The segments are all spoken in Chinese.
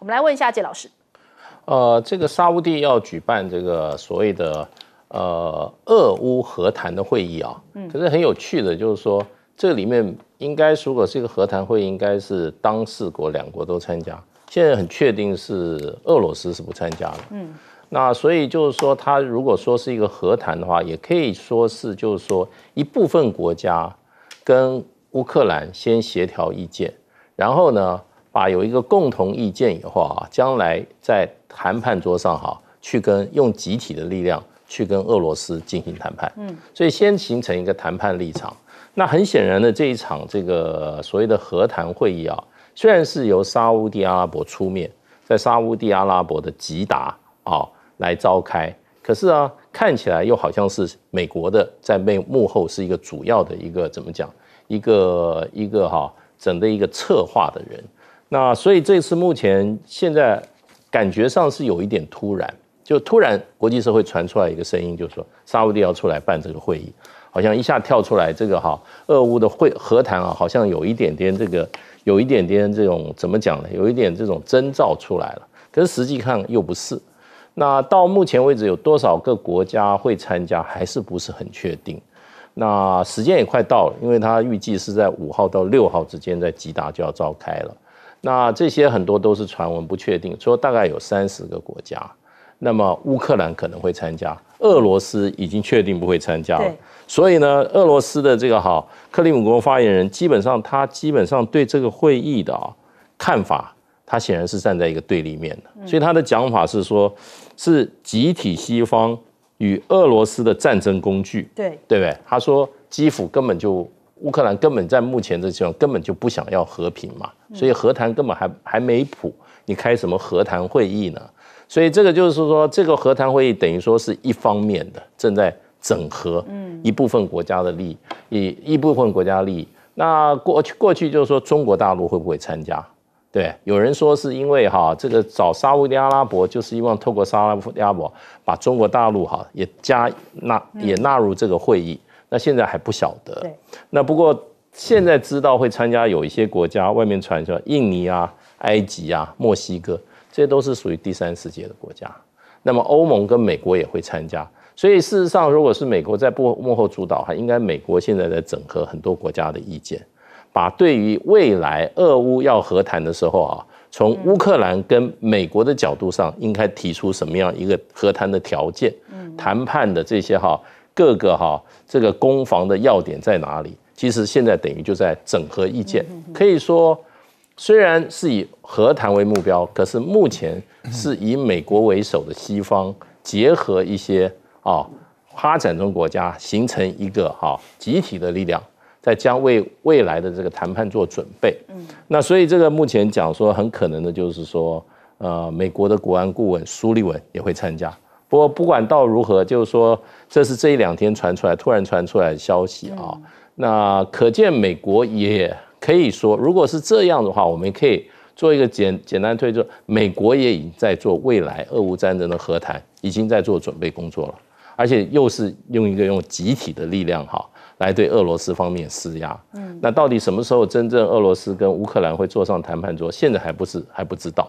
我们来问一下杰老师，呃，这个沙乌地要举办这个所谓的呃俄乌和谈的会议啊，嗯，可是很有趣的，就是说这里面应该如果是一个和谈会，应该是当事国两国都参加。现在很确定是俄罗斯是不参加的，嗯，那所以就是说，他如果说是一个和谈的话，也可以说是就是说一部分国家跟乌克兰先协调意见，然后呢？把有一个共同意见以后啊，将来在谈判桌上哈，去跟用集体的力量去跟俄罗斯进行谈判。嗯，所以先形成一个谈判立场。那很显然的，这一场这个所谓的和谈会议啊，虽然是由沙乌地阿拉伯出面，在沙乌地阿拉伯的吉达啊来召开，可是啊，看起来又好像是美国的在被幕后是一个主要的一个怎么讲，一个一个哈整的一个策划的人。那所以这次目前现在感觉上是有一点突然，就突然国际社会传出来一个声音，就是说沙乌地要出来办这个会议，好像一下跳出来这个哈，俄乌的会和谈啊，好像有一点点这个，有一点点这种怎么讲呢？有一点这种征兆出来了，可是实际看又不是。那到目前为止，有多少个国家会参加，还是不是很确定。那时间也快到了，因为他预计是在五号到六号之间在吉达就要召开了。那这些很多都是传闻，不确定。说大概有三十个国家，那么乌克兰可能会参加，俄罗斯已经确定不会参加了。所以呢，俄罗斯的这个哈克里姆宫发言人，基本上他基本上对这个会议的啊看法，他显然是站在一个对立面的。所以他的讲法是说，是集体西方与俄罗斯的战争工具。对，对不对？他说基辅根本就。乌克兰根本在目前这种情况根本就不想要和平嘛，所以和谈根本还还没谱，你开什么和谈会议呢？所以这个就是说，这个和谈会议等于说是一方面的正在整合，嗯，一部分国家的利益，以一部分国家利益。那过去过去就是说，中国大陆会不会参加？对，有人说是因为哈这个找沙特阿拉伯，就是希望透过沙特阿拉伯把中国大陆哈也加纳也纳入这个会议。那现在还不晓得。对。那不过现在知道会参加有一些国家，外面传说印尼啊、埃及啊、墨西哥，这些都是属于第三世界的国家。那么欧盟跟美国也会参加。所以事实上，如果是美国在幕幕后主导，哈，应该美国现在在整合很多国家的意见，把对于未来俄乌要和谈的时候啊，从乌克兰跟美国的角度上，应该提出什么样一个和谈的条件，谈判的这些哈。各个哈，这个攻防的要点在哪里？其实现在等于就在整合意见，可以说虽然是以和谈为目标，可是目前是以美国为首的西方结合一些啊发展中国家，形成一个哈集体的力量，在将为未来的这个谈判做准备。嗯，那所以这个目前讲说，很可能的就是说，呃，美国的国安顾问苏利文也会参加。不过不管到如何，就是说，这是这一两天传出来突然传出来的消息啊。那可见美国也可以说，如果是这样的话，我们可以做一个简简单推测，美国也已经在做未来俄乌战争的和谈，已经在做准备工作了，而且又是用一个用集体的力量哈来对俄罗斯方面施压。嗯，那到底什么时候真正俄罗斯跟乌克兰会坐上谈判桌，现在还不是还不知道。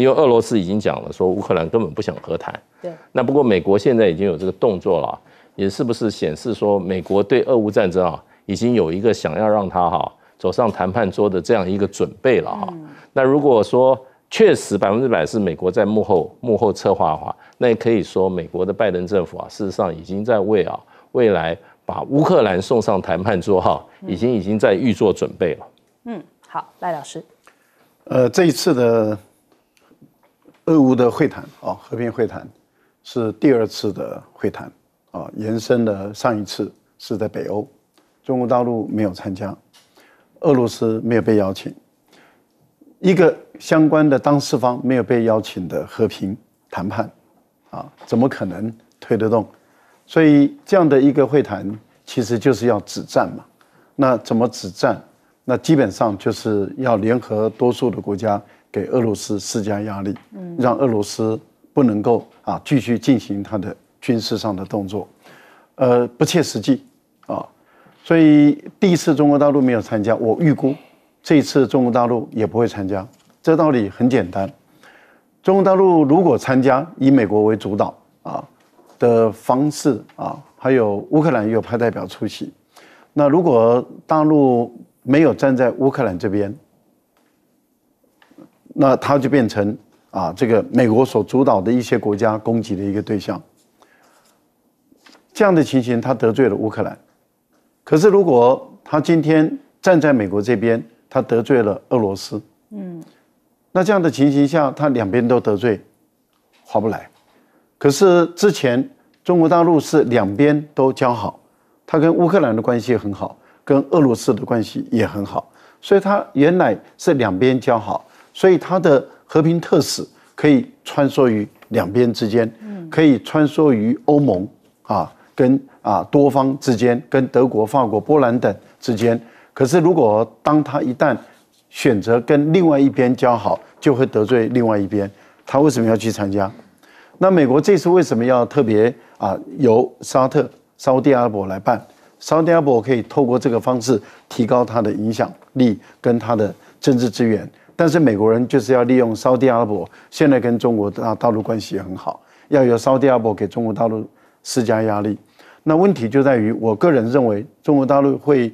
因为俄罗斯已经讲了，说乌克兰根本不想和谈。对，那不过美国现在已经有这个动作了，也是不是显示说美国对俄乌战争啊，已经有一个想要让他哈走上谈判桌的这样一个准备了哈？那如果说确实百分之百是美国在幕后幕后策划的话，那也可以说美国的拜登政府啊，事实上已经在为啊未来把乌克兰送上谈判桌哈，已经已经在预做准备了。嗯，好，赖老师，呃，这一次的。俄乌的会谈啊，和平会谈是第二次的会谈啊，延伸了上一次是在北欧，中国大陆没有参加，俄罗斯没有被邀请，一个相关的当事方没有被邀请的和平谈判啊，怎么可能推得动？所以这样的一个会谈其实就是要止战嘛，那怎么止战？那基本上就是要联合多数的国家。给俄罗斯施加压力，让俄罗斯不能够啊继续进行它的军事上的动作，呃，不切实际啊。所以第一次中国大陆没有参加，我预估这一次中国大陆也不会参加。这道理很简单，中国大陆如果参加以美国为主导啊的方式啊，还有乌克兰也有派代表出席，那如果大陆没有站在乌克兰这边。那他就变成啊，这个美国所主导的一些国家攻击的一个对象。这样的情形，他得罪了乌克兰。可是，如果他今天站在美国这边，他得罪了俄罗斯。嗯，那这样的情形下，他两边都得罪，划不来。可是之前中国大陆是两边都交好，他跟乌克兰的关系很好，跟俄罗斯的关系也很好，所以他原来是两边交好。所以他的和平特使可以穿梭于两边之间，可以穿梭于欧盟啊跟啊多方之间，跟德国、法国、波兰等之间。可是，如果当他一旦选择跟另外一边交好，就会得罪另外一边。他为什么要去参加？那美国这次为什么要特别啊由沙特、沙特阿拉伯来办？沙特阿拉伯可以透过这个方式提高他的影响力跟他的政治资源。但是美国人就是要利用沙地阿拉伯，现在跟中国大大陆关系也很好，要由沙地阿拉伯给中国大陆施加压力。那问题就在于，我个人认为中国大陆会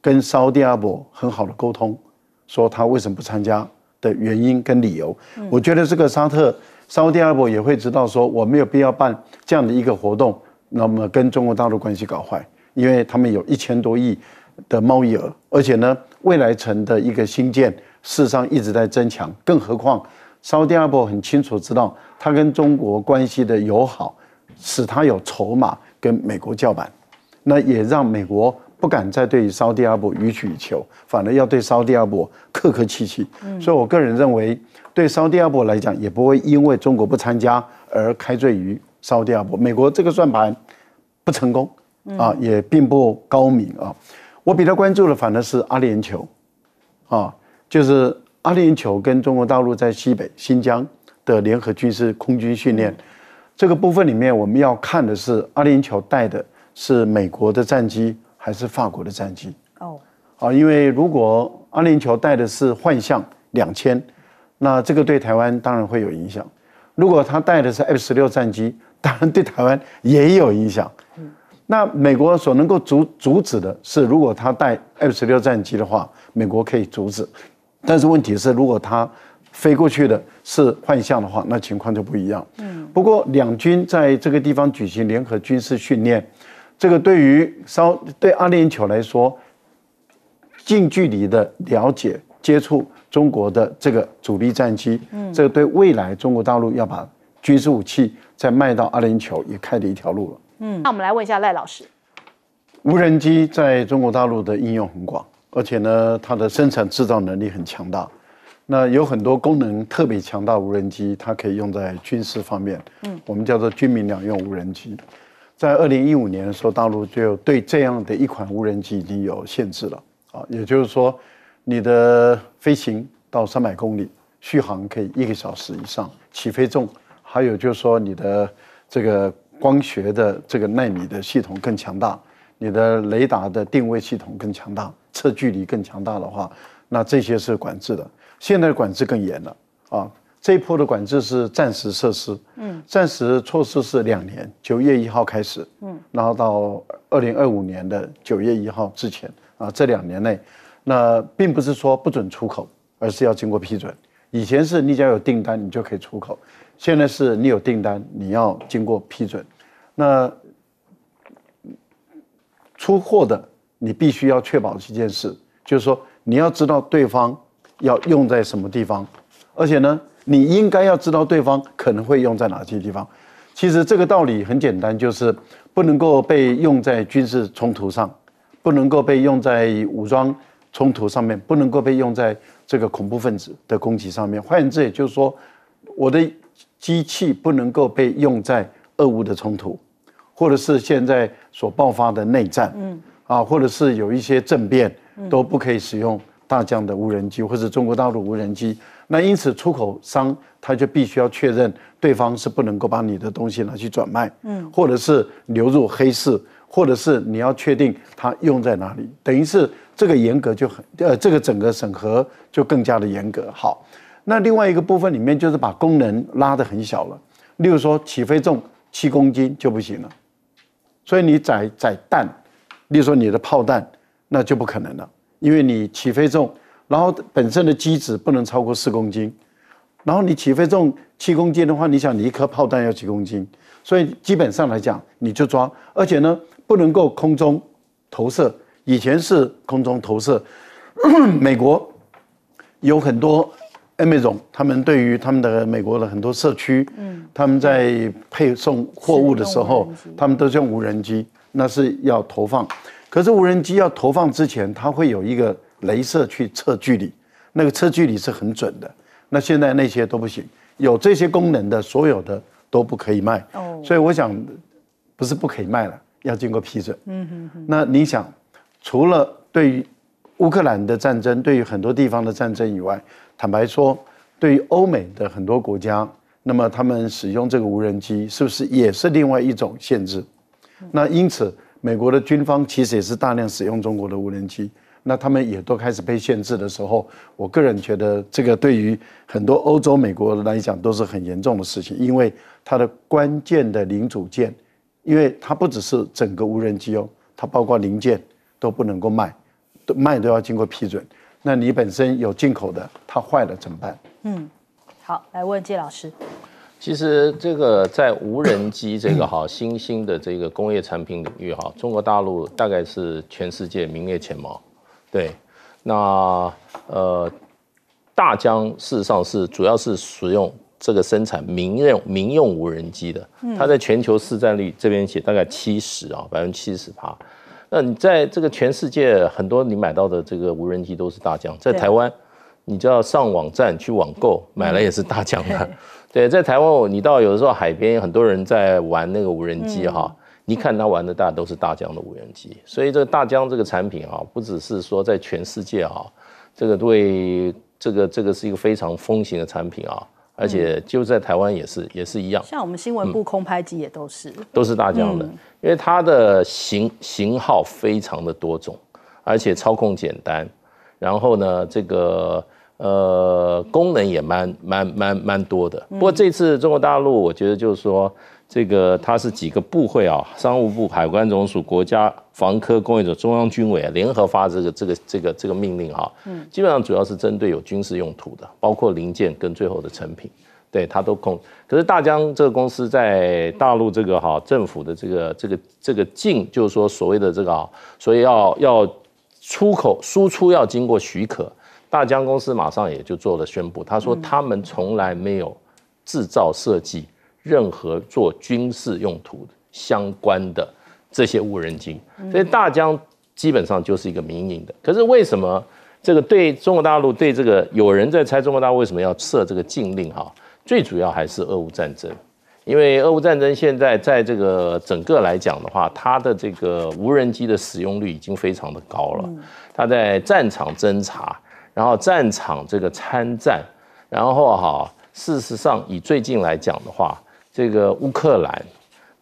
跟沙地阿拉伯很好的沟通，说他为什么不参加的原因跟理由。我觉得这个沙特沙地阿拉伯也会知道，说我没有必要办这样的一个活动，那么跟中国大陆关系搞坏，因为他们有一千多亿的贸易额，而且呢，未来城的一个新建。事实上一直在增强，更何况沙特阿拉伯很清楚知道他跟中国关系的友好，使他有筹码跟美国叫板，那也让美国不敢再对沙特阿拉伯予取予求，反而要对沙特阿拉伯客客气气。所以，我个人认为，对沙特阿拉伯来讲，也不会因为中国不参加而开罪于沙特阿拉伯。美国这个算盘不成功啊，也并不高明啊。我比较关注的反而是阿联酋啊。就是阿联酋跟中国大陆在西北新疆的联合军事空军训练这个部分里面，我们要看的是阿联酋带的是美国的战机还是法国的战机哦啊，因为如果阿联酋带的是幻象两千，那这个对台湾当然会有影响；如果他带的是 F 十六战机，当然对台湾也有影响。嗯，那美国所能够阻阻止的是，如果他带 F 十六战机的话，美国可以阻止。但是问题是，如果它飞过去的是幻象的话，那情况就不一样。嗯。不过，两军在这个地方举行联合军事训练，这个对于稍对阿联酋来说，近距离的了解、接触中国的这个主力战机，嗯，这个对未来中国大陆要把军事武器再卖到阿联酋也开了一条路了。嗯。那我们来问一下赖老师，无人机在中国大陆的应用很广。而且呢，它的生产制造能力很强大，那有很多功能特别强大无人机，它可以用在军事方面，嗯，我们叫做军民两用无人机。在二零一五年的时候，大陆就对这样的一款无人机已经有限制了，啊，也就是说，你的飞行到三百公里，续航可以一个小时以上，起飞重，还有就是说你的这个光学的这个纳米的系统更强大。你的雷达的定位系统更强大，测距离更强大的话，那这些是管制的。现在管制更严了啊！这一波的管制是暂时设施，嗯，暂时措施是两年，九月一号开始，嗯，然后到二零二五年的九月一号之前啊，这两年内，那并不是说不准出口，而是要经过批准。以前是你只要有订单你就可以出口，现在是你有订单你要经过批准。那出货的，你必须要确保一件事，就是说你要知道对方要用在什么地方，而且呢，你应该要知道对方可能会用在哪些地方。其实这个道理很简单，就是不能够被用在军事冲突上，不能够被用在武装冲突上面，不能够被用在这个恐怖分子的攻击上面。换言之，也就是说，我的机器不能够被用在俄乌的冲突。或者是现在所爆发的内战，嗯，啊，或者是有一些政变，都不可以使用大疆的无人机或者中国大陆无人机。那因此出口商他就必须要确认对方是不能够把你的东西拿去转卖，嗯，或者是流入黑市，或者是你要确定它用在哪里。等于是这个严格就很，呃，这个整个审核就更加的严格。好，那另外一个部分里面就是把功能拉得很小了，例如说起飞重七公斤就不行了。所以你载载弹，例如说你的炮弹，那就不可能了，因为你起飞重，然后本身的机子不能超过四公斤，然后你起飞重七公斤的话，你想你一颗炮弹要几公斤？所以基本上来讲，你就装，而且呢不能够空中投射，以前是空中投射，美国有很多。Amazon，他们对于他们的美国的很多社区，他们在配送货物的时候，他们都用无人机，那是要投放。可是无人机要投放之前，它会有一个镭射去测距离，那个测距离是很准的。那现在那些都不行，有这些功能的，所有的都不可以卖。哦，所以我想不是不可以卖了，要经过批准。嗯哼哼。那你想，除了对于。乌克兰的战争对于很多地方的战争以外，坦白说，对于欧美的很多国家，那么他们使用这个无人机是不是也是另外一种限制？那因此，美国的军方其实也是大量使用中国的无人机，那他们也都开始被限制的时候，我个人觉得这个对于很多欧洲、美国来讲都是很严重的事情，因为它的关键的零组件，因为它不只是整个无人机哦，它包括零件都不能够卖。卖都要经过批准，那你本身有进口的，它坏了怎么办？嗯，好，来问谢老师。其实这个在无人机这个哈新兴的这个工业产品领域哈，中国大陆大概是全世界名列前茅。对，那呃，大疆事实上是主要是使用这个生产民用民用无人机的，它在全球市占率这边写大概七十啊，百分之七十趴。那你在这个全世界很多你买到的这个无人机都是大疆，在台湾，你就要上网站去网购，买来也是大疆的。对，在台湾你到有的时候海边很多人在玩那个无人机哈，你看他玩的，大都是大疆的无人机。所以这个大疆这个产品啊，不只是说在全世界啊，这个对这个这个是一个非常风行的产品啊。而且就在台湾也是，也是一样。像我们新闻部空拍机也都是，都是大疆的，因为它的型型号非常的多种，而且操控简单，然后呢，这个呃功能也蛮蛮蛮蛮多的。不过这次中国大陆，我觉得就是说。这个它是几个部会啊？商务部、海关总署、国家防科工业者中央军委啊，联合发这个这个这个这个命令啊。嗯，基本上主要是针对有军事用途的，包括零件跟最后的成品，对它都控。可是大疆这个公司在大陆这个哈政府的这个这个这个禁，就是说所谓的这个啊，所以要要出口输出要经过许可。大疆公司马上也就做了宣布，他说他们从来没有制造设计。任何做军事用途相关的这些无人机，所以大疆基本上就是一个民营的。可是为什么这个对中国大陆，对这个有人在猜中国大陆为什么要设这个禁令？哈，最主要还是俄乌战争，因为俄乌战争现在在这个整个来讲的话，它的这个无人机的使用率已经非常的高了。它在战场侦查，然后战场这个参战，然后哈，事实上以最近来讲的话。这个乌克兰，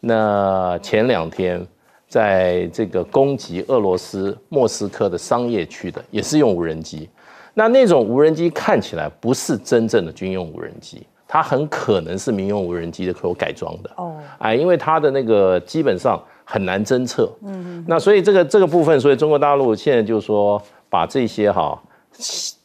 那前两天在这个攻击俄罗斯莫斯科的商业区的，也是用无人机。那那种无人机看起来不是真正的军用无人机，它很可能是民用无人机的可改装的哦。哎，因为它的那个基本上很难侦测。嗯，那所以这个这个部分，所以中国大陆现在就是说把这些哈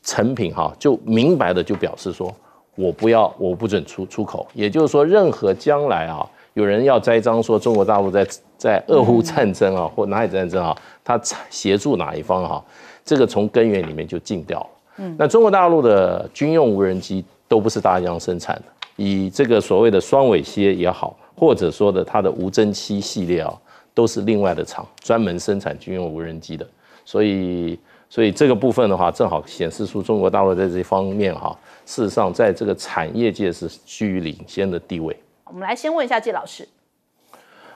成品哈，就明白的就表示说。我不要，我不准出出口。也就是说，任何将来啊，有人要栽赃说中国大陆在在俄乌战争啊或哪里战争啊，他协助哪一方哈，这个从根源里面就禁掉了。嗯，那中国大陆的军用无人机都不是大疆生产的，以这个所谓的双尾蝎也好，或者说的它的无侦七系列啊，都是另外的厂专门生产军用无人机的，所以。所以这个部分的话，正好显示出中国大陆在这方面哈，事实上在这个产业界是居于领先的地位。我们来先问一下季老师，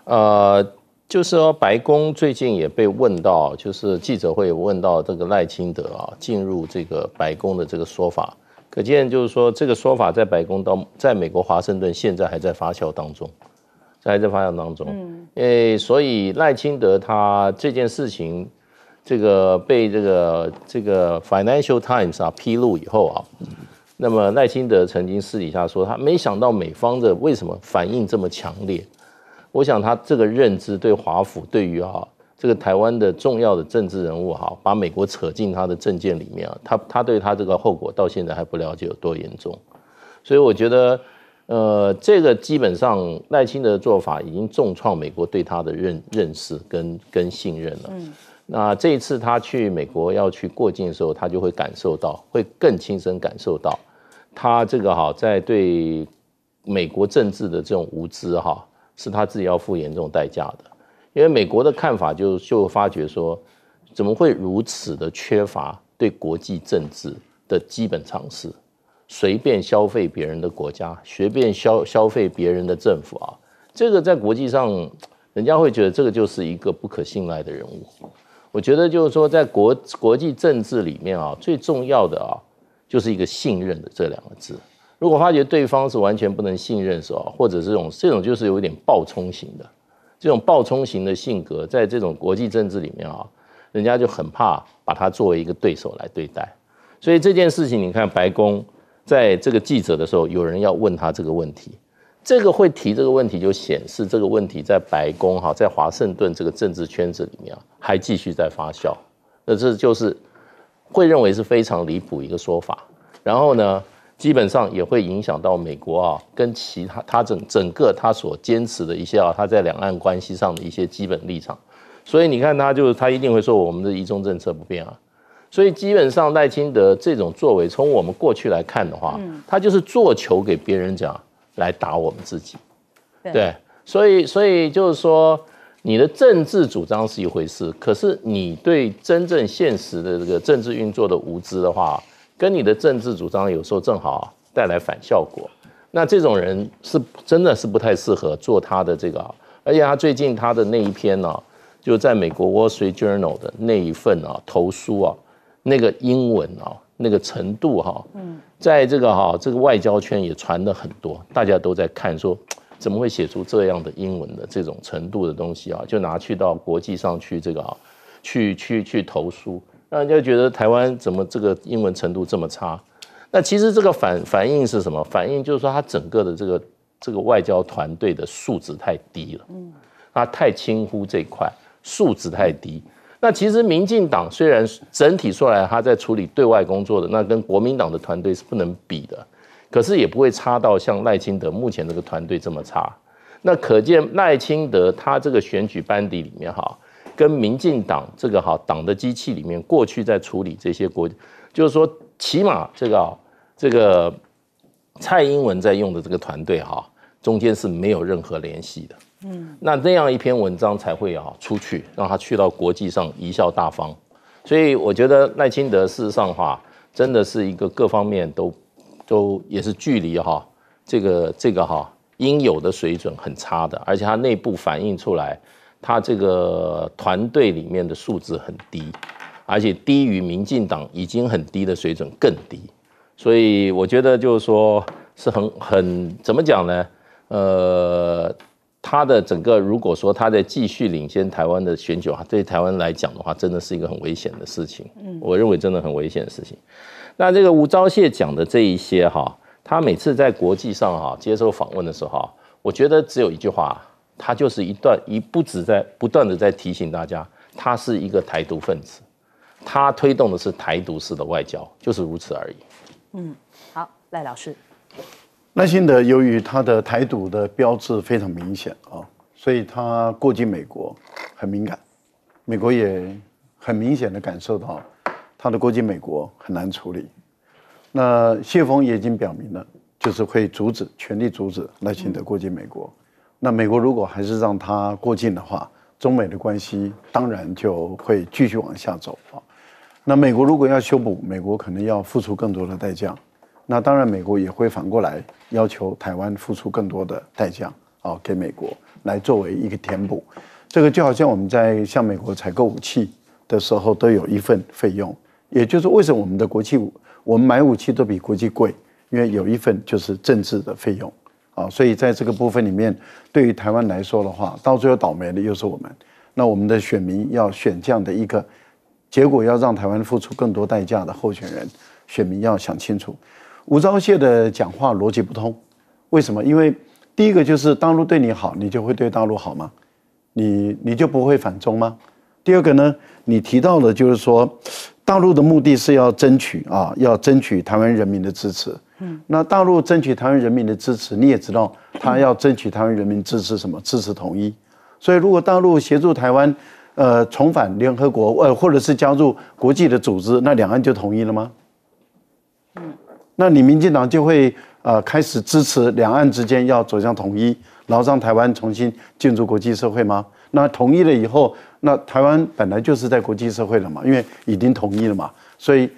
呃，就是说白宫最近也被问到，就是记者会问到这个赖清德啊进入这个白宫的这个说法，可见就是说这个说法在白宫到在美国华盛顿现在还在发酵当中，在这方向当中。嗯，诶，所以赖清德他这件事情。这个被这个这个 Financial Times 啊披露以后啊，那么赖清德曾经私底下说，他没想到美方的为什么反应这么强烈。我想他这个认知对华府，对于啊这个台湾的重要的政治人物哈，把美国扯进他的政见里面啊，他他对他这个后果到现在还不了解有多严重。所以我觉得，呃，这个基本上赖清德的做法已经重创美国对他的认认识跟跟信任了。那这一次他去美国要去过境的时候，他就会感受到，会更亲身感受到，他这个哈在对美国政治的这种无知哈，是他自己要付严重代价的。因为美国的看法就就发觉说，怎么会如此的缺乏对国际政治的基本常识，随便消费别人的国家，随便消消费别人的政府啊，这个在国际上人家会觉得这个就是一个不可信赖的人物。我觉得就是说，在国国际政治里面啊，最重要的啊，就是一个信任的这两个字。如果发觉对方是完全不能信任的时候，或者这种这种就是有点暴冲型的，这种暴冲型的性格，在这种国际政治里面啊，人家就很怕把他作为一个对手来对待。所以这件事情，你看白宫在这个记者的时候，有人要问他这个问题。这个会提这个问题，就显示这个问题在白宫哈，在华盛顿这个政治圈子里面还继续在发酵。那这就是会认为是非常离谱一个说法。然后呢，基本上也会影响到美国啊，跟其他他整整个他所坚持的一些啊，他在两岸关系上的一些基本立场。所以你看，他就是他一定会说我们的一中政策不变啊。所以基本上，赖清德这种作为，从我们过去来看的话，他就是做球给别人讲。来打我们自己，对，所以所以就是说，你的政治主张是一回事，可是你对真正现实的这个政治运作的无知的话，跟你的政治主张有时候正好带来反效果。那这种人是真的是不太适合做他的这个，而且他最近他的那一篇呢，就在美国《Wall Street Journal》的那一份啊，投书啊，那个英文啊，那个程度哈，嗯。在这个哈，这个外交圈也传的很多，大家都在看说，怎么会写出这样的英文的这种程度的东西啊？就拿去到国际上去这个啊，去去去投诉，让人家觉得台湾怎么这个英文程度这么差？那其实这个反反应是什么？反应就是说他整个的这个这个外交团队的素质太低了，嗯，他太轻忽这块，素质太低。那其实民进党虽然整体说来他在处理对外工作的那跟国民党的团队是不能比的，可是也不会差到像赖清德目前这个团队这么差。那可见赖清德他这个选举班底里面哈，跟民进党这个哈党的机器里面过去在处理这些国，就是说起码这个这个蔡英文在用的这个团队哈，中间是没有任何联系的。嗯，那那样一篇文章才会啊出去，让他去到国际上贻笑大方。所以我觉得赖清德事实上话，真的是一个各方面都都也是距离哈这个这个哈应有的水准很差的，而且他内部反映出来，他这个团队里面的素质很低，而且低于民进党已经很低的水准更低。所以我觉得就是说是很很怎么讲呢？呃。他的整个，如果说他在继续领先台湾的选举，对台湾来讲的话，真的是一个很危险的事情。嗯，我认为真的很危险的事情。那这个吴钊燮讲的这一些哈，他每次在国际上哈接受访问的时候，我觉得只有一句话，他就是一段一不止在不断的在提醒大家，他是一个台独分子，他推动的是台独式的外交，就是如此而已。嗯，好，赖老师。赖清德由于他的台独的标志非常明显啊，所以他过境美国很敏感，美国也很明显的感受到他的过境美国很难处理。那谢峰也已经表明了，就是会阻止、全力阻止赖清德过境美国。那美国如果还是让他过境的话，中美的关系当然就会继续往下走啊。那美国如果要修补，美国可能要付出更多的代价。那当然，美国也会反过来要求台湾付出更多的代价啊，给美国来作为一个填补。这个就好像我们在向美国采购武器的时候都有一份费用，也就是为什么我们的国际武，我们买武器都比国际贵，因为有一份就是政治的费用啊。所以在这个部分里面，对于台湾来说的话，到最后倒霉的又是我们。那我们的选民要选这样的一个结果，要让台湾付出更多代价的候选人，选民要想清楚。吴钊燮的讲话逻辑不通，为什么？因为第一个就是大陆对你好，你就会对大陆好吗？你你就不会反中吗？第二个呢？你提到的就是说，大陆的目的是要争取啊，要争取台湾人民的支持。嗯，那大陆争取台湾人民的支持，你也知道，他要争取台湾人民支持什么？支持统一。所以，如果大陆协助台湾，呃，重返联合国，呃，或者是加入国际的组织，那两岸就统一了吗？嗯。那你民进党就会呃开始支持两岸之间要走向统一，然后让台湾重新进入国际社会吗？那统一了以后，那台湾本来就是在国际社会了嘛，因为已经统一了嘛，所以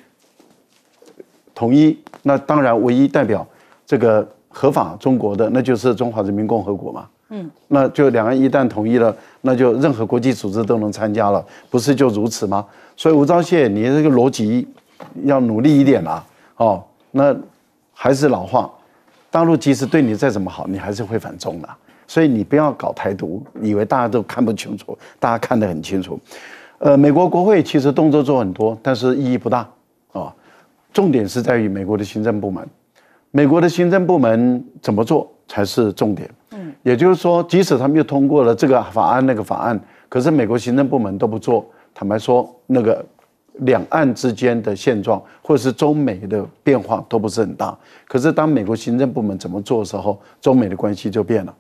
统一那当然唯一代表这个合法中国的那就是中华人民共和国嘛。嗯，那就两岸一旦统一了，那就任何国际组织都能参加了，不是就如此吗？所以吴钊燮，你这个逻辑要努力一点啦，哦。那还是老话，大陆即使对你再怎么好，你还是会反中的。所以你不要搞台独，以为大家都看不清楚，大家看得很清楚。呃，美国国会其实动作做很多，但是意义不大啊。重点是在于美国的行政部门，美国的行政部门怎么做才是重点。嗯，也就是说，即使他们又通过了这个法案那个法案，可是美国行政部门都不做，坦白说那个。两岸之间的现状，或者是中美的变化都不是很大。可是，当美国行政部门怎么做时候，中美的关系就变了。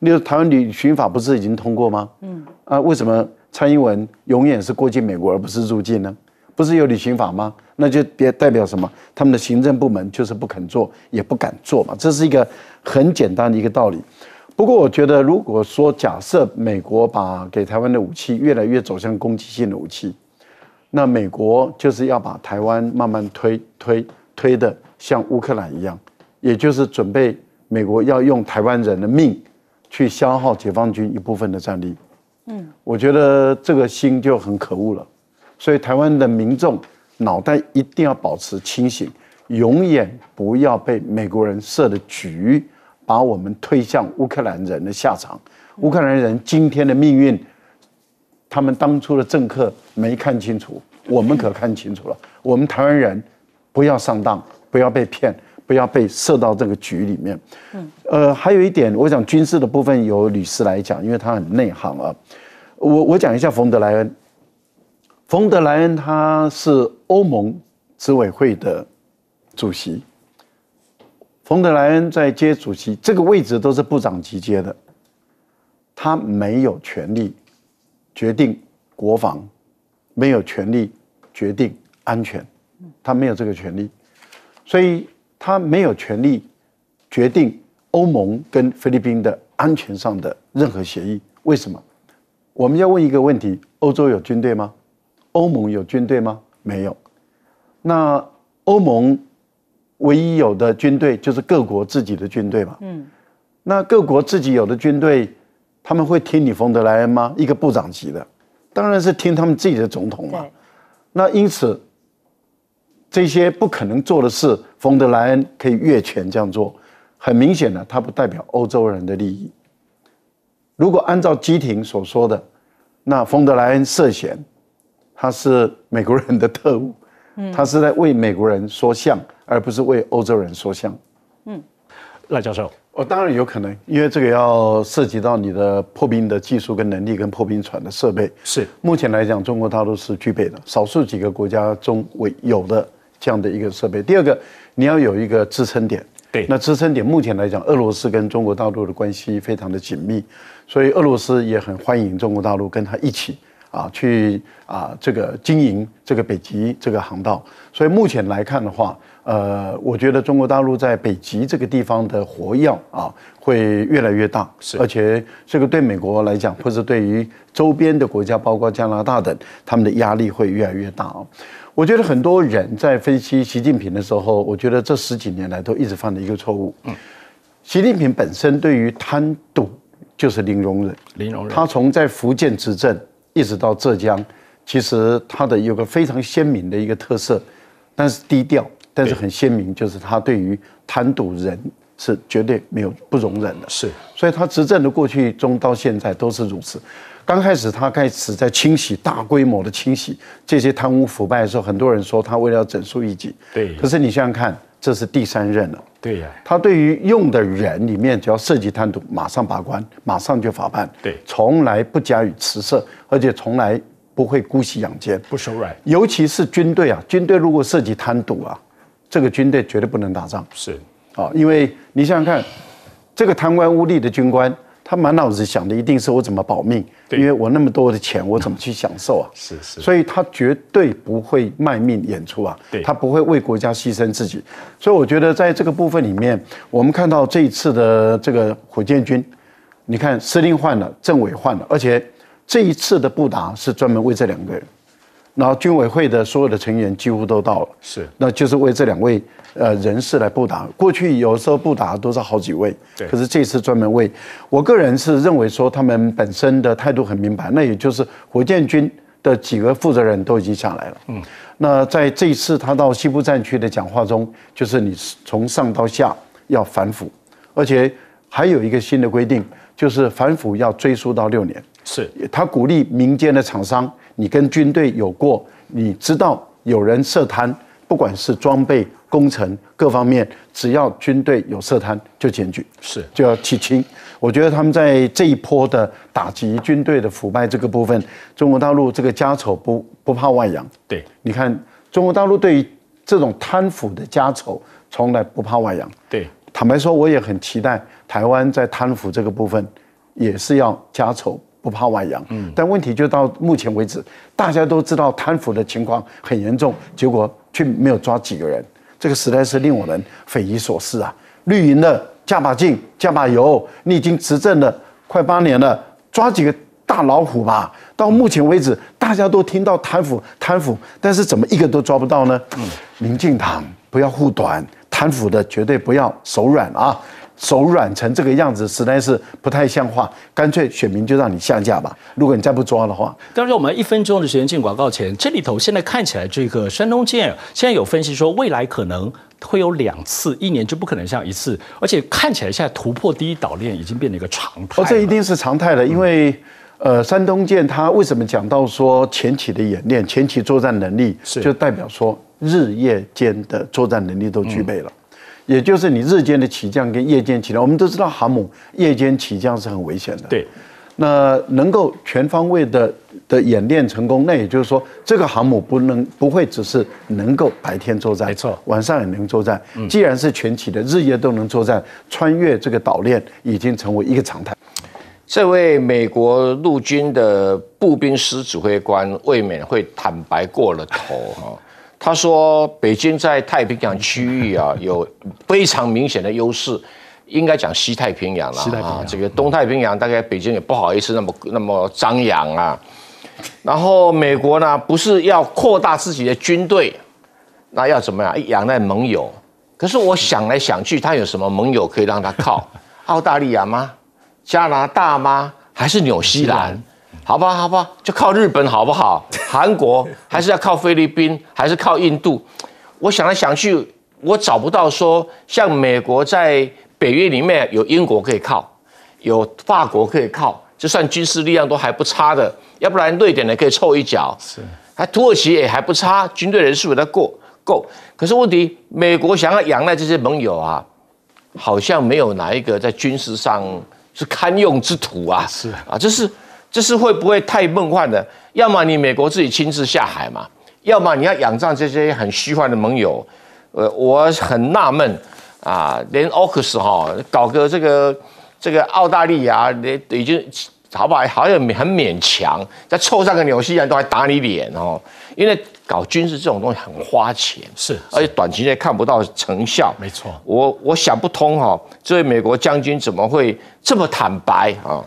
例如台湾旅行法不是已经通过吗？嗯，啊，为什么蔡英文永远是过境美国而不是入境呢？不是有旅行法吗？那就别代表什么，他们的行政部门就是不肯做，也不敢做嘛。这是一个很简单的一个道理。不过，我觉得如果说假设美国把给台湾的武器越来越走向攻击性的武器，那美国就是要把台湾慢慢推推推的像乌克兰一样，也就是准备美国要用台湾人的命去消耗解放军一部分的战力。嗯，我觉得这个心就很可恶了。所以台湾的民众脑袋一定要保持清醒，永远不要被美国人设的局把我们推向乌克兰人的下场。乌克兰人今天的命运。他们当初的政客没看清楚，我们可看清楚了。我们台湾人不要上当，不要被骗，不要被设到这个局里面。嗯，呃，还有一点，我想军事的部分由律师来讲，因为他很内行啊。我我讲一下冯德莱恩。冯德莱恩他是欧盟执委会的主席。冯德莱恩在接主席这个位置都是部长级接的，他没有权利决定国防没有权利决定安全，他没有这个权利，所以他没有权利决定欧盟跟菲律宾的安全上的任何协议。为什么？我们要问一个问题：欧洲有军队吗？欧盟有军队吗？没有。那欧盟唯一有的军队就是各国自己的军队嘛？嗯。那各国自己有的军队。他们会听你冯德莱恩吗？一个部长级的，当然是听他们自己的总统了。那因此，这些不可能做的事，冯德莱恩可以越权这样做。很明显的，他不代表欧洲人的利益。如果按照基廷所说的，那冯德莱恩涉嫌他是美国人的特务，他是在为美国人说相，而不是为欧洲人说相。嗯，赖教授。我当然有可能，因为这个要涉及到你的破冰的技术跟能力，跟破冰船的设备。是，目前来讲，中国大陆是具备的，少数几个国家中为有的这样的一个设备。第二个，你要有一个支撑点。对，那支撑点目前来讲，俄罗斯跟中国大陆的关系非常的紧密，所以俄罗斯也很欢迎中国大陆跟他一起啊，去啊这个经营这个北极这个航道。所以目前来看的话。呃，我觉得中国大陆在北极这个地方的活跃啊，会越来越大，而且这个对美国来讲，或者对于周边的国家，包括加拿大等，他们的压力会越来越大啊。我觉得很多人在分析习近平的时候，我觉得这十几年来都一直犯的一个错误。嗯，习近平本身对于贪赌就是零容忍，零容忍。他从在福建执政一直到浙江，其实他的有个非常鲜明的一个特色，但是低调。但是很鲜明，就是他对于贪赌人是绝对没有不容忍的，是，所以他执政的过去中到现在都是如此。刚开始他开始在清洗大规模的清洗这些贪污腐败的时候，很多人说他为了要整肃一级，对。可是你想想看，这是第三任了，对呀。他对于用的人里面，只要涉及贪赌，马上把关，马上就法办，对，从来不加以辞色，而且从来不会姑息养奸，不手软。尤其是军队啊，军队如果涉及贪赌啊。这个军队绝对不能打仗，是啊，因为你想想看，这个贪官污吏的军官，他满脑子想的一定是我怎么保命，因为我那么多的钱，我怎么去享受啊？是是，所以他绝对不会卖命演出啊，对，他不会为国家牺牲自己。所以我觉得在这个部分里面，我们看到这一次的这个火箭军，你看司令换了，政委换了，而且这一次的不达是专门为这两个人。然后军委会的所有的成员几乎都到了，是，那就是为这两位呃人士来布达。过去有时候布达都是好几位，对。可是这次专门为，我个人是认为说他们本身的态度很明白，那也就是火箭军的几个负责人都已经下来了。嗯。那在这一次他到西部战区的讲话中，就是你从上到下要反腐，而且还有一个新的规定，就是反腐要追溯到六年。是。他鼓励民间的厂商。你跟军队有过，你知道有人涉贪，不管是装备、工程各方面，只要军队有涉贪，就检举，是就要提亲。我觉得他们在这一波的打击军队的腐败这个部分，中国大陆这个家丑不不怕外扬。对，你看中国大陆对于这种贪腐的家丑，从来不怕外扬。对，坦白说，我也很期待台湾在贪腐这个部分，也是要家丑。不怕外扬，嗯，但问题就到目前为止，大家都知道贪腐的情况很严重，结果却没有抓几个人，这个时代是令我们匪夷所思啊！绿营的加把劲，加把油，你已经执政了快八年了，抓几个大老虎吧！到目前为止，大家都听到贪腐贪腐，但是怎么一个都抓不到呢？民进党不要护短，贪腐的绝对不要手软啊！手软成这个样子，实在是不太像话。干脆选民就让你下架吧。如果你再不抓的话，刚才我们一分钟的时间进广告前，这里头现在看起来，这个山东舰现在有分析说，未来可能会有两次，一年就不可能像一次，而且看起来现在突破第一岛链已经变成一个常态。哦，这一定是常态了，因为呃，山东舰它为什么讲到说前期的演练、前期作战能力，就代表说日夜间的作战能力都具备了。也就是你日间的起降跟夜间起降，我们都知道航母夜间起降是很危险的。对，那能够全方位的的演练成功，那也就是说这个航母不能不会只是能够白天作战，没错，晚上也能作战。既然是全起的，日夜都能作战，穿越这个岛链已经成为一个常态。这位美国陆军的步兵师指挥官未免会坦白过了头哈。他说：“北京在太平洋区域啊，有非常明显的优势，应该讲西太平洋了啊。这个东太平洋大概北京也不好意思那么那么张扬啊。然后美国呢，不是要扩大自己的军队，那要怎么样？养那盟友？可是我想来想去，他有什么盟友可以让他靠？澳大利亚吗？加拿大吗？还是纽西兰？”好吧，好吧，就靠日本好不好？韩国还是要靠菲律宾，还是靠印度？我想来想去，我找不到说像美国在北约里面有英国可以靠，有法国可以靠，就算军事力量都还不差的。要不然瑞典呢可以凑一脚，是。还土耳其也还不差，军队人数也够够。可是问题，美国想要仰赖这些盟友啊，好像没有哪一个在军事上是堪用之土啊。是啊，这是。这是会不会太梦幻了？要么你美国自己亲自下海嘛，要么你要仰仗这些很虚幻的盟友。呃，我很纳闷啊，连 o s 哈搞个这个这个澳大利亚，连已经好吧，好像很勉强，再凑上个纽西兰都还打你脸哦。因为搞军事这种东西很花钱，是，而且短期内看不到成效。没错，我我想不通哈，这位美国将军怎么会这么坦白啊？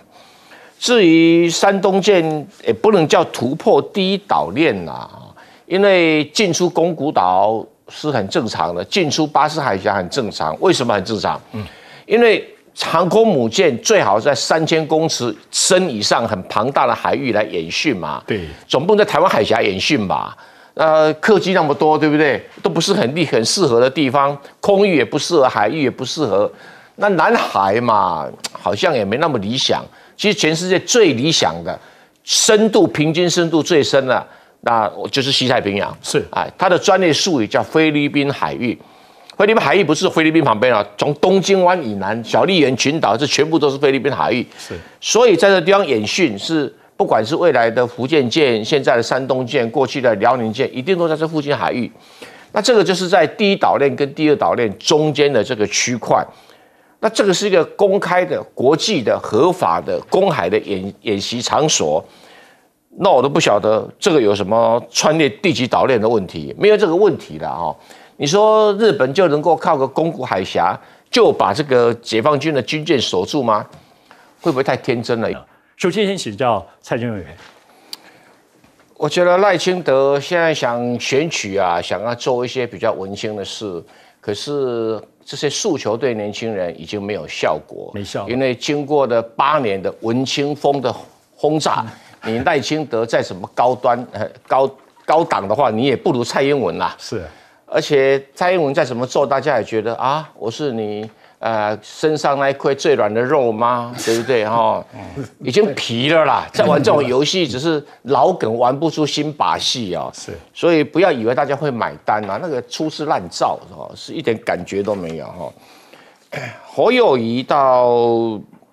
至于山东舰，也不能叫突破第一岛链啦，因为进出宫古岛是很正常的，进出巴士海峡很正常。为什么很正常？嗯，因为航空母舰最好在三千公尺深以上很庞大的海域来演训嘛。对，总不能在台湾海峡演训吧？呃，客机那么多，对不对？都不是很利、很适合的地方，空域也不适合，海域也不适合。那南海嘛，好像也没那么理想。其实全世界最理想的深度，平均深度最深的，那就是西太平洋。是啊，它的专业术语叫菲律宾海域。菲律宾海域不是菲律宾旁边啊，从东京湾以南、小笠原群岛，这全部都是菲律宾海域。是，所以在这地方演训，是不管是未来的福建舰、现在的山东舰、过去的辽宁舰，一定都在这附近海域。那这个就是在第一岛链跟第二岛链中间的这个区块。那这个是一个公开的、国际的、合法的公海的演演习场所，那我都不晓得这个有什么穿越地级岛链的问题，没有这个问题了哈。你说日本就能够靠个宫古海峡就把这个解放军的军舰锁住吗？会不会太天真了？首先先请教蔡正委。我觉得赖清德现在想选举啊，想要做一些比较文青的事，可是。这些诉求对年轻人已经没有效果，没效。因为经过的八年的文青风的轰炸，你赖清德在什么高端、呃高高档的话，你也不如蔡英文啦。是，而且蔡英文在怎么做，大家也觉得啊，我是你。呃，身上那一块最软的肉吗？对不对？哈，已经皮了啦。在玩这种游戏，只是老梗玩不出新把戏啊。是，所以不要以为大家会买单啊，那个粗制滥造，哦，是一点感觉都没有哈。侯友谊到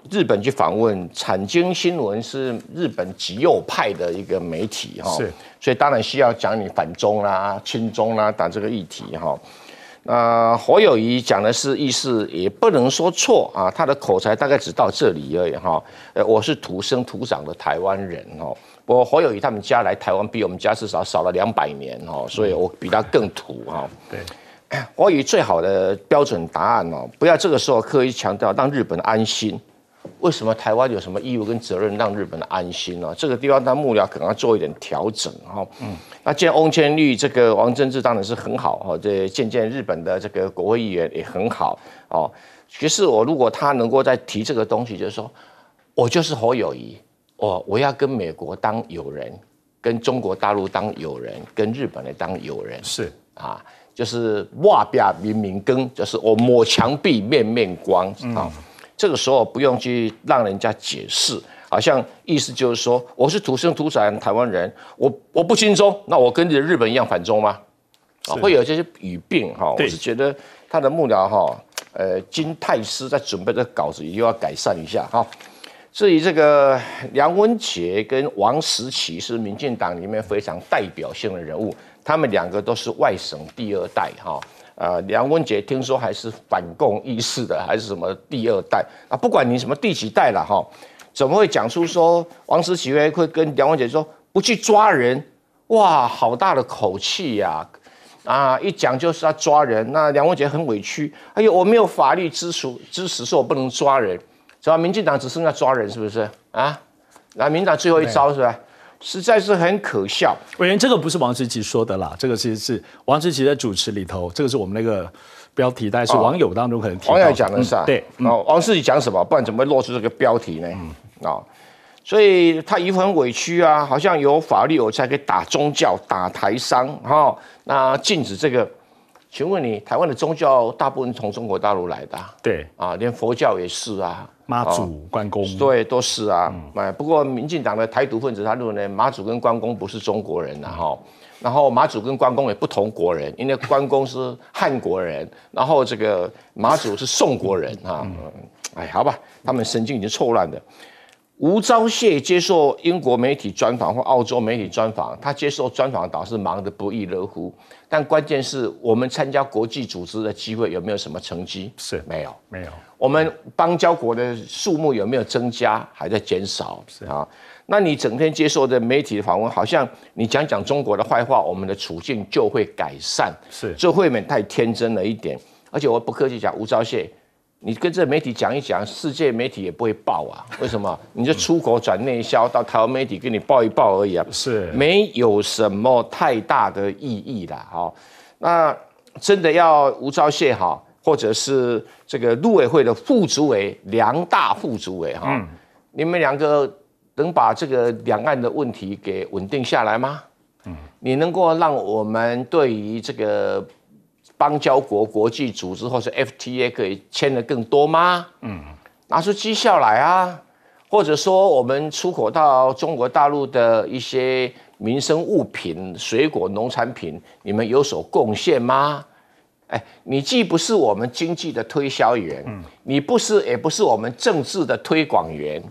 日本去访问，产经新闻是日本极右派的一个媒体哈，是，所以当然需要讲你反中啦、亲中啦，打这个议题哈。啊，何友谊讲的是意思也不能说错啊，他的口才大概只到这里而已哈。呃，我是土生土长的台湾人哦，我何友谊他们家来台湾比我们家至少少了两百年哦，所以我比他更土哈。对，我以最好的标准答案哦，不要这个时候刻意强调让日本安心。为什么台湾有什么义务跟责任让日本的安心呢？这个地方，他幕僚可能要做一点调整哈。那见翁千绿这个王政志当然是很好哈，这见见日本的这个国会议员也很好哦。其实我如果他能够再提这个东西，就是说，我就是侯友谊，我我要跟美国当友人，跟中国大陆当友人，跟日本的当友人是啊，就是瓦表明明更就是我抹墙壁面面光啊。这个时候不用去让人家解释，好像意思就是说我是土生土长台湾人，我我不亲中，那我跟着日本一样反中吗？啊，会有一些语病哈。我是觉得他的幕僚哈，呃，金泰斯在准备的稿子又要改善一下哈。至于这个梁文杰跟王时绮是民进党里面非常代表性的人物。他们两个都是外省第二代哈，呃，梁文杰听说还是反共意识的，还是什么第二代啊？不管你什么第几代了哈，怎么会讲出说王世杰会跟梁文杰说不去抓人？哇，好大的口气呀！啊，一讲就是要抓人，那梁文杰很委屈，哎呦，我没有法律支持支持，说我不能抓人，是吧？民进党只剩下抓人，是不是啊？来，民党最后一招是吧？实在是很可笑。委员，这个不是王思琪说的啦，这个其实是王思琪在主持里头。这个是我们那个标题，但是网友当中可能网友讲的是啊，对，啊，王思琪讲什么？不然怎么会露出这个标题呢？啊，所以他一副很委屈啊，好像有法律我才可以打宗教、打台商哈。那禁止这个，请问你，台湾的宗教大部分从中国大陆来的，对啊，连佛教也是啊。妈祖、关公，对，都是啊。不过民进党的台独分子，他认为马祖跟关公不是中国人了哈。然后马祖跟关公也不同国人，因为关公是汉国人，然后这个马祖是宋国人啊。哎，好吧，他们神经已经错乱的。吴钊燮接受英国媒体专访或澳洲媒体专访，他接受专访倒是忙得不亦乐乎。但关键是我们参加国际组织的机会有没有什么成绩？是，没有，没有。我们邦交国的数目有没有增加？还在减少。是啊，那你整天接受的媒体访问，好像你讲讲中国的坏话，我们的处境就会改善。是，这未免太天真了一点。而且我不客气讲，吴钊燮。你跟这媒体讲一讲，世界媒体也不会报啊？为什么？你就出口转内销，到台湾媒体给你报一报而已啊，是没有什么太大的意义啦。好，那真的要吴钊燮哈，或者是这个陆委会的副主委梁大副主委哈，你们两个能把这个两岸的问题给稳定下来吗？嗯，你能够让我们对于这个。邦交国、国际组织或是 FTA 可以签的更多吗？嗯，拿出绩效来啊！或者说，我们出口到中国大陆的一些民生物品、水果、农产品，你们有所贡献吗？哎，你既不是我们经济的推销员，你不是，也不是我们政治的推广员，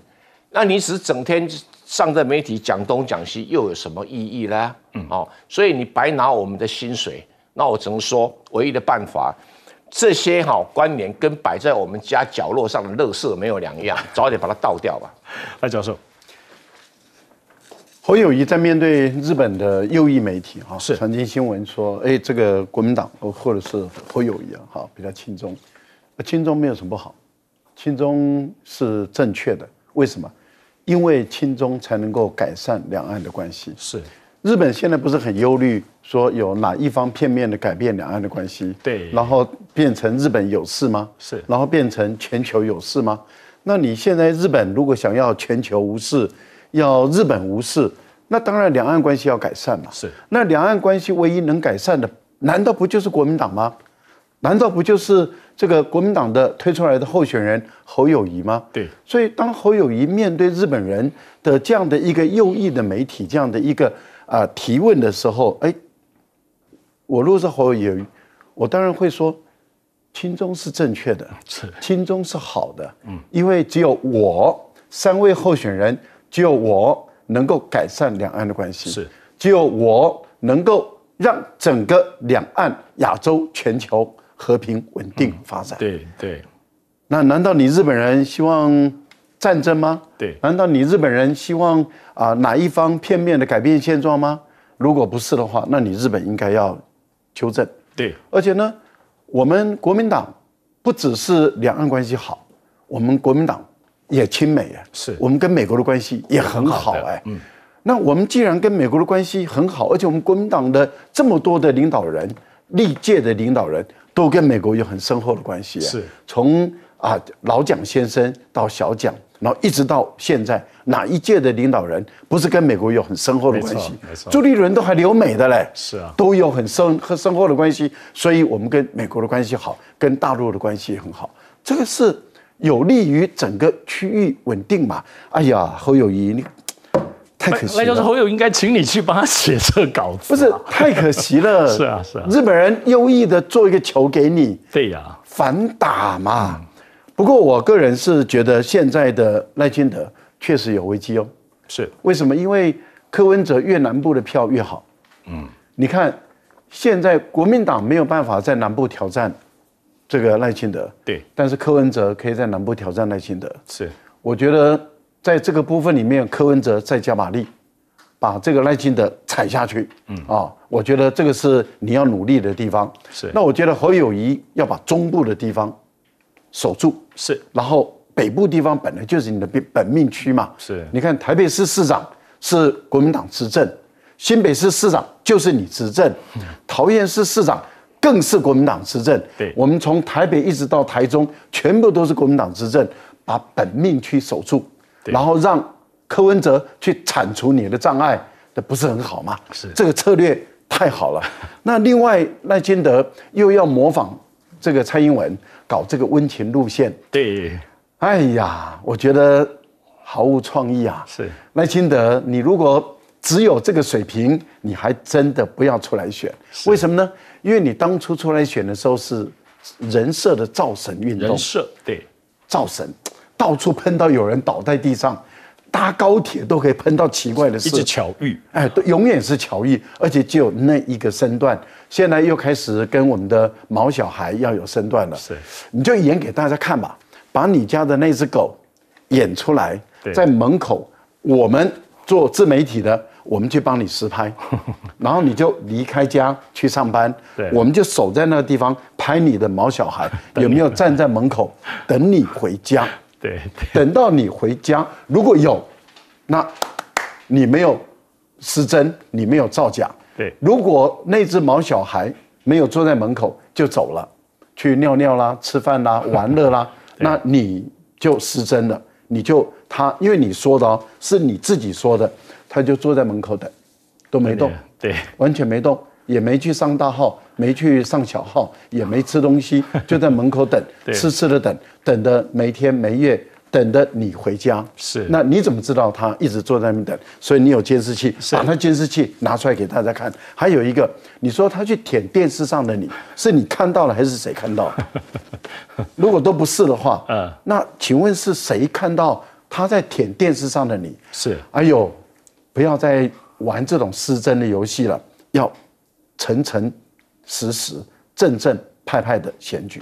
那你只整天上在媒体讲东讲西，又有什么意义呢？哦，所以你白拿我们的薪水。那我只能说，唯一的办法，这些哈关联跟摆在我们家角落上的垃圾没有两样，早点把它倒掉吧。赖教授，侯友谊在面对日本的右翼媒体哈，是传经新闻说，哎，这个国民党或者是侯友谊啊，好比较亲中，亲中没有什么不好，亲中是正确的，为什么？因为亲中才能够改善两岸的关系。是。日本现在不是很忧虑，说有哪一方片面的改变两岸的关系，对，然后变成日本有事吗？是，然后变成全球有事吗？那你现在日本如果想要全球无事，要日本无事，那当然两岸关系要改善嘛。是，那两岸关系唯一能改善的，难道不就是国民党吗？难道不就是这个国民党的推出来的候选人侯友谊吗？对，所以当侯友谊面对日本人的这样的一个右翼的媒体，这样的一个。啊，提问的时候，哎，我如果是侯友，我当然会说，亲中是正确的，是青是好的，嗯，因为只有我三位候选人，只有我能够改善两岸的关系，是只有我能够让整个两岸、亚洲、全球和平稳定发展，对对，那难道你日本人希望？战争吗？对，难道你日本人希望啊哪一方片面的改变现状吗？如果不是的话，那你日本应该要纠正。对，而且呢，我们国民党不只是两岸关系好，我们国民党也亲美呀，是我们跟美国的关系也很好哎。嗯，那我们既然跟美国的关系很好，而且我们国民党的这么多的领导人，历届的领导人都跟美国有很深厚的关系。是，从啊老蒋先生到小蒋。然后一直到现在，哪一届的领导人不是跟美国有很深厚的关系？朱立伦都还留美的嘞，是啊，都有很深和深厚的关系。所以，我们跟美国的关系好，跟大陆的关系也很好，这个是有利于整个区域稳定嘛？哎呀，侯友谊，你太可惜了。那就是侯友应该请你去帮他写这稿子，不是太可惜了。是啊，是啊，日本人优异的做一个球给你，对呀，反打嘛。不过，我个人是觉得现在的赖清德确实有危机哦。是，为什么？因为柯文哲越南部的票越好。嗯，你看，现在国民党没有办法在南部挑战这个赖清德。对。但是柯文哲可以在南部挑战赖清德。是，我觉得在这个部分里面，柯文哲再加把力，把这个赖清德踩下去。嗯。啊，我觉得这个是你要努力的地方。是。那我觉得侯友谊要把中部的地方。守住是，然后北部地方本来就是你的本本命区嘛，是。你看台北市市长是国民党执政，新北市市长就是你执政，桃园市市长更是国民党执政。对，我们从台北一直到台中，全部都是国民党执政，把本命区守住，然后让柯文哲去铲除你的障碍，这不是很好吗？是，这个策略太好了。那另外赖清德又要模仿这个蔡英文。搞这个温情路线，对，哎呀，我觉得毫无创意啊！是赖清德，你如果只有这个水平，你还真的不要出来选。为什么呢？因为你当初出来选的时候是人设的造神运动，人设对，造神，到处喷到有人倒在地上。搭高铁都可以碰到奇怪的事，巧遇哎，都永远是巧遇，而且只有那一个身段。现在又开始跟我们的毛小孩要有身段了，是，你就演给大家看吧，把你家的那只狗演出来，在门口。我们做自媒体的，我们去帮你实拍，然后你就离开家去上班，我们就守在那个地方拍你的毛小孩 有没有站在门口等你回家。对，等到你回家，如果有，那，你没有失真，你没有造假。对，如果那只毛小孩没有坐在门口就走了，去尿尿啦、吃饭啦、玩乐啦，那你就失真了。你就他，因为你说的哦，是你自己说的，他就坐在门口等，都没动，对，完全没动，也没去上大号，没去上小号，也没吃东西，就在门口等，痴痴的等。等的没天没月，等的你回家是。那你怎么知道他一直坐在那边等？所以你有监视器，把那监视器拿出来给大家看。还有一个，你说他去舔电视上的你，是你看到了还是谁看到？如果都不是的话，嗯，那请问是谁看到他在舔电视上的你？是。哎呦，不要再玩这种失真的游戏了，要诚诚实实、正正派派的选举。